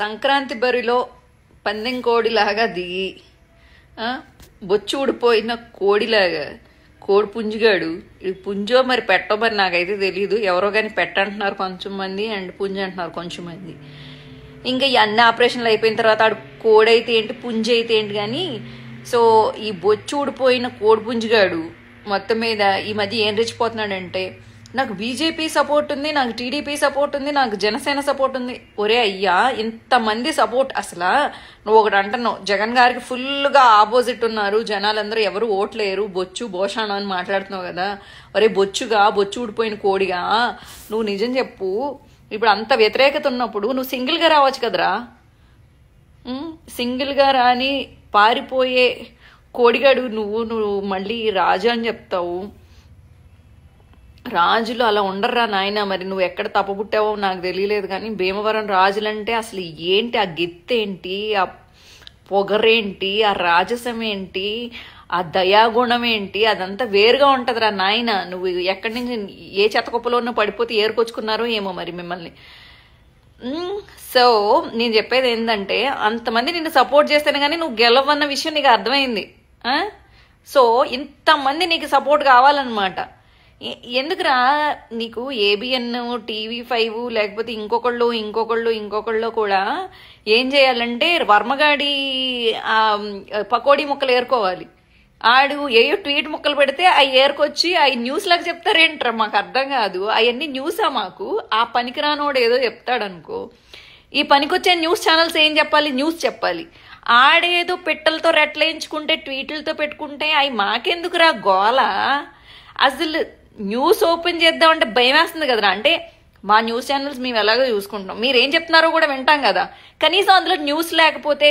సంక్రాంతి బరిలో పందెం కోడిలాగా దిగి బొచ్చు ఊడిపోయిన కోడిలాగా కోడి పుంజుగాడు ఇది పుంజో మరి పెట్టో మరి నాకైతే తెలియదు ఎవరో కానీ పెట్టంటున్నారు కొంచెం మంది అండ్ పుంజ్ అంటున్నారు కొంచెం మంది ఇంకా ఈ అన్ని ఆపరేషన్లు అయిపోయిన తర్వాత ఆడు కోడైతే ఏంటి పుంజ అయితే ఏంటి కానీ సో ఈ బొచ్చు ఊడిపోయిన కోడి పుంజుగాడు మొత్తం మీద ఈ మధ్య ఏం రెచ్చిపోతున్నాడంటే నాకు బీజేపీ సపోర్ట్ ఉంది నాకు టీడీపీ సపోర్ట్ ఉంది నాకు జనసేన సపోర్ట్ ఉంది ఒరే అయ్యా ఇంతమంది సపోర్ట్ అసలు నువ్వు ఒకటి అంటున్నావు జగన్ గారికి ఫుల్గా ఆపోజిట్ ఉన్నారు జనాలందరూ ఎవరు ఓట్లేరు బొచ్చు భోషాణం అని మాట్లాడుతున్నావు కదా ఒరే బొచ్చుగా బొచ్చు ఊడిపోయిన కోడిగా నువ్వు నిజం చెప్పు ఇప్పుడు అంత వ్యతిరేకత ఉన్నప్పుడు నువ్వు సింగిల్గా రావచ్చు కదరా సింగిల్గా రాని పారిపోయే కోడిగాడు నువ్వు నువ్వు మళ్ళీ రాజా అని చెప్తావు రాజులు అలా ఉండర్రా నాయన మరి నువ్వు ఎక్కడ తప్పబుట్టావో నాకు తెలియలేదు కానీ భీమవరం రాజులంటే అసలు ఏంటి ఆ గిత్తేంటి ఆ పొగరేంటి ఆ రాజసం ఏంటి ఆ దయాగుణం ఏంటి అదంతా వేరుగా ఉంటుందిరా నాయన నువ్వు ఎక్కడి నుంచి ఏ చెత్తకొప్పలో నువ్వు పడిపోతే ఏరుకొచ్చుకున్నారో ఏమో మరి మిమ్మల్ని సో నేను చెప్పేది ఏంటంటే అంతమంది నిన్ను సపోర్ట్ చేస్తేనే కానీ నువ్వు గెలవన్న విషయం నీకు అర్థమైంది సో ఇంతమంది నీకు సపోర్ట్ కావాలన్నమాట ఎందుకురా నీకు ఏబిఎన్ టీవీ ఫైవ్ లేకపోతే ఇంకొకళ్ళు ఇంకొకళ్ళు ఇంకొకళ్ళు కూడా ఏం చేయాలంటే వర్మగాడి పకోడీ ముక్కలు ఏరుకోవాలి ఆడు ఏ ట్వీట్ ముక్కలు పెడితే అవి ఏరుకొచ్చి అవి న్యూస్ లాగా చెప్తారేంట్రా మాకు అర్థం కాదు అవన్నీ న్యూసా మాకు ఆ పనికిరానోడు ఏదో చెప్తాడనుకో ఈ పనికొచ్చే న్యూస్ ఛానల్స్ ఏం చెప్పాలి న్యూస్ చెప్పాలి ఆడేదో పెట్టలతో రెట్లేయించుకుంటే ట్వీట్లతో పెట్టుకుంటే అవి మాకెందుకురా గోల అసలు న్యూస్ ఓపెన్ అంటే భయం వేస్తుంది కదా అంటే మా న్యూస్ ఛానల్స్ మేము ఎలాగో చూసుకుంటున్నాం మీరు ఏం చెప్తున్నారో కూడా వింటాం కదా కనీసం అందులో న్యూస్ లేకపోతే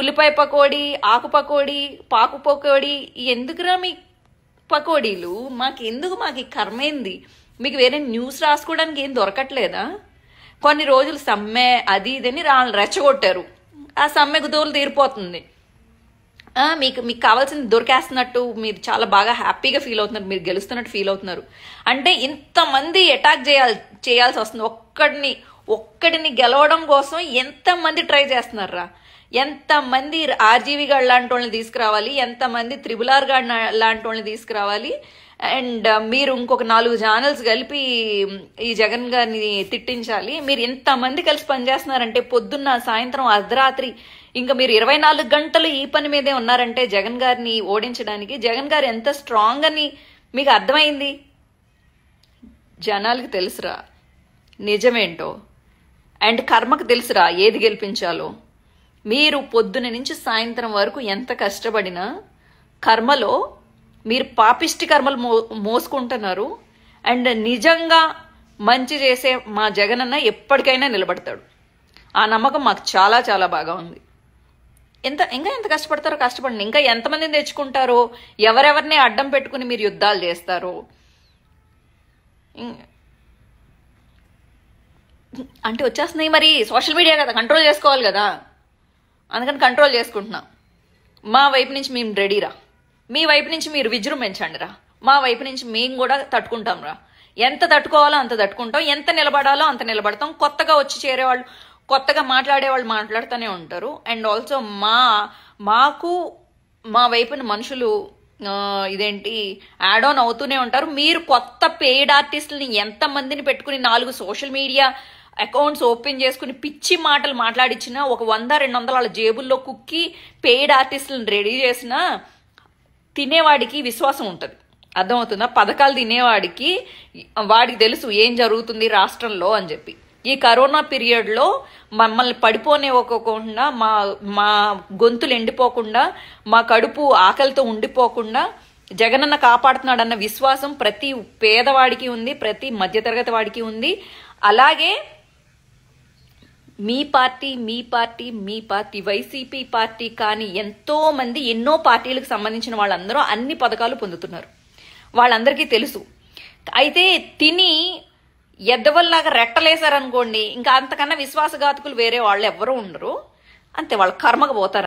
ఉల్లిపాయ పకోడీ ఆకు పకోడీ పాకు పకోడీ ఎందుకురా మీ పకోడీలు మాకు ఎందుకు మాకు ఈ ఏంది మీకు వేరే న్యూస్ రాసుకోవడానికి ఏం దొరకట్లేదా కొన్ని రోజులు సమ్మె అది ఇది అని రా రెచ్చగొట్టారు ఆ సమ్మెకు దోలు తీరిపోతుంది మీకు మీకు కావాల్సింది దొరికేస్తున్నట్టు మీరు చాలా బాగా హ్యాపీగా ఫీల్ అవుతున్నారు మీరు గెలుస్తున్నట్టు ఫీల్ అవుతున్నారు అంటే ఇంతమంది అటాక్ చేయాలి చేయాల్సి వస్తుంది ఒక్కడిని ఒక్కడిని గెలవడం కోసం ఎంతమంది ట్రై చేస్తున్నారా ఎంతమంది ఆర్జీవి గారు లాంటి వాళ్ళని తీసుకురావాలి ఎంతమంది త్రిబులార్ గారు లాంటి వాళ్ళని తీసుకురావాలి అండ్ మీరు ఇంకొక నాలుగు ఛానల్స్ కలిపి ఈ జగన్ గారిని తిట్టించాలి మీరు ఎంతమంది కలిసి పనిచేస్తున్నారంటే పొద్దున్న సాయంత్రం అర్ధరాత్రి ఇంకా మీరు ఇరవై నాలుగు గంటలు ఈ పని మీదే ఉన్నారంటే జగన్ గారిని ఓడించడానికి జగన్ గారు ఎంత స్ట్రాంగ్ అని మీకు అర్థమైంది జనాలకు తెలుసురా నిజమేంటో అండ్ కర్మకు తెలుసురా ఏది గెలిపించాలో మీరు పొద్దున నుంచి సాయంత్రం వరకు ఎంత కష్టపడినా కర్మలో మీరు పాపిష్టి కర్మలు మో మోసుకుంటున్నారు అండ్ నిజంగా మంచి చేసే మా జగనన్న ఎప్పటికైనా నిలబడతాడు ఆ నమ్మకం మాకు చాలా చాలా బాగా ఉంది ఎంత ఇంకా ఎంత కష్టపడతారో కష్టపడండి ఇంకా ఎంతమందిని తెచ్చుకుంటారో ఎవరెవరిని అడ్డం పెట్టుకుని మీరు యుద్ధాలు చేస్తారో అంటే వచ్చేస్తున్నాయి మరి సోషల్ మీడియా కదా కంట్రోల్ చేసుకోవాలి కదా అందుకని కంట్రోల్ చేసుకుంటున్నా మా వైపు నుంచి మేము రెడీరా మీ వైపు నుంచి మీరు విజృంభించండి రా మా వైపు నుంచి మేము కూడా తట్టుకుంటాం రా ఎంత తట్టుకోవాలో అంత తట్టుకుంటాం ఎంత నిలబడాలో అంత నిలబడతాం కొత్తగా వచ్చి చేరేవాళ్ళు కొత్తగా మాట్లాడేవాళ్ళు మాట్లాడుతూనే ఉంటారు అండ్ ఆల్సో మా మాకు మా వైపున మనుషులు ఇదేంటి యాడ్ ఆన్ అవుతూనే ఉంటారు మీరు కొత్త పెయిడ్ ఆర్టిస్టులని ఎంతమందిని పెట్టుకుని నాలుగు సోషల్ మీడియా అకౌంట్స్ ఓపెన్ చేసుకుని పిచ్చి మాటలు మాట్లాడించినా ఒక వంద రెండు వందల జేబుల్లో కుక్కి పెయిడ్ ఆర్టిస్టులను రెడీ చేసినా తినేవాడికి విశ్వాసం ఉంటుంది అర్థమవుతుందా పథకాలు తినేవాడికి వాడికి తెలుసు ఏం జరుగుతుంది రాష్ట్రంలో అని చెప్పి ఈ కరోనా పీరియడ్లో మమ్మల్ని పడిపోనే ఒక్కకుండా మా మా గొంతులు ఎండిపోకుండా మా కడుపు ఆకలితో ఉండిపోకుండా జగనన్న కాపాడుతున్నాడన్న విశ్వాసం ప్రతి పేదవాడికి ఉంది ప్రతి మధ్యతరగతి వాడికి ఉంది అలాగే మీ పార్టీ మీ పార్టీ మీ పార్టీ వైసీపీ పార్టీ కానీ ఎంతో మంది ఎన్నో పార్టీలకు సంబంధించిన వాళ్ళందరూ అన్ని పథకాలు పొందుతున్నారు వాళ్ళందరికీ తెలుసు అయితే తిని ఎద్దవల్లాగా రెట్టలేశారనుకోండి ఇంకా అంతకన్నా విశ్వాసఘాతకులు వేరే వాళ్ళు ఎవ్వరూ ఉండరు అంతే వాళ్ళు కర్మకు పోతారు